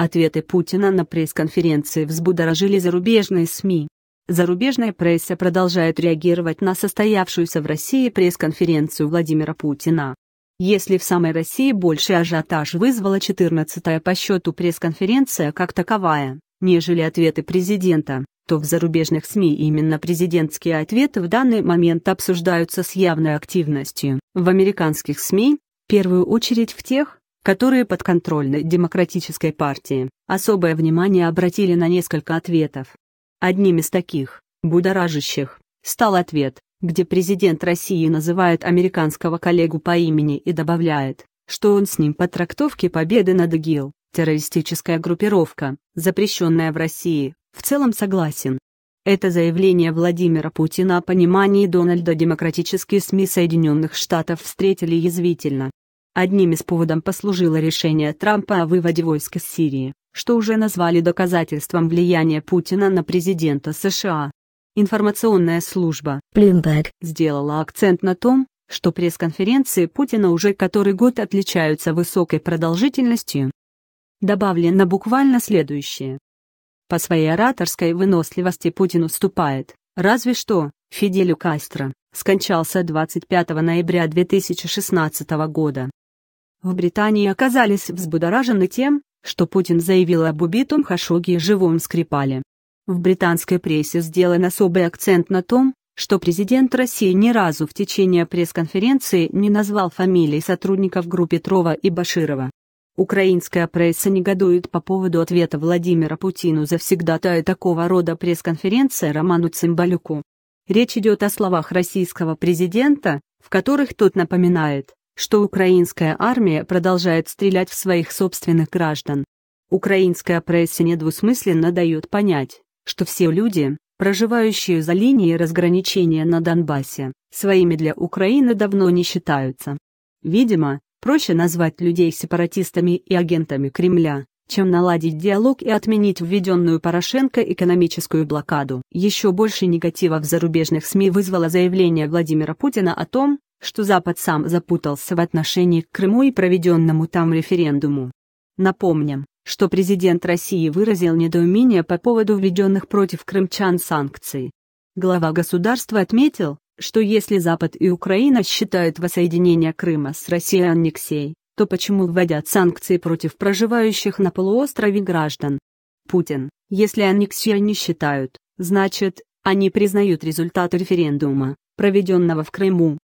Ответы Путина на пресс-конференции взбудоражили зарубежные СМИ. Зарубежная пресса продолжает реагировать на состоявшуюся в России пресс-конференцию Владимира Путина. Если в самой России больше ажиотаж вызвала 14-я по счету пресс-конференция как таковая, нежели ответы президента, то в зарубежных СМИ именно президентские ответы в данный момент обсуждаются с явной активностью. В американских СМИ, в первую очередь в тех, которые подконтрольны Демократической партии, особое внимание обратили на несколько ответов. Одним из таких, будоражащих, стал ответ, где президент России называет американского коллегу по имени и добавляет, что он с ним по трактовке победы над ИГИЛ, террористическая группировка, запрещенная в России, в целом согласен. Это заявление Владимира Путина о понимании Дональда демократические СМИ Соединенных Штатов встретили язвительно, Одним из поводом послужило решение Трампа о выводе войск из Сирии, что уже назвали доказательством влияния Путина на президента США. Информационная служба Bloomberg сделала акцент на том, что пресс-конференции Путина уже который год отличаются высокой продолжительностью. Добавлено буквально следующее. По своей ораторской выносливости Путин уступает, разве что, Фиделю Кастро, скончался 25 ноября 2016 года. В Британии оказались взбудоражены тем, что Путин заявил об убитом Хашоги и живом Скрипале. В британской прессе сделан особый акцент на том, что президент России ни разу в течение пресс-конференции не назвал фамилии сотрудников группы Петрова и Баширова. Украинская пресса негодует по поводу ответа Владимира Путину завсегдатая такого рода пресс-конференция Роману Цимбалюку. Речь идет о словах российского президента, в которых тот напоминает, что украинская армия продолжает стрелять в своих собственных граждан. Украинская пресса недвусмысленно дает понять, что все люди, проживающие за линией разграничения на Донбассе, своими для Украины давно не считаются. Видимо, проще назвать людей сепаратистами и агентами Кремля, чем наладить диалог и отменить введенную Порошенко экономическую блокаду. Еще больше негатива в зарубежных СМИ вызвало заявление Владимира Путина о том, что Запад сам запутался в отношении к Крыму и проведенному там референдуму. Напомним, что президент России выразил недоумение по поводу введенных против крымчан санкций. Глава государства отметил, что если Запад и Украина считают воссоединение Крыма с Россией аннексией, то почему вводят санкции против проживающих на полуострове граждан? Путин, если аннексию не считают, значит, они признают результат референдума, проведенного в Крыму,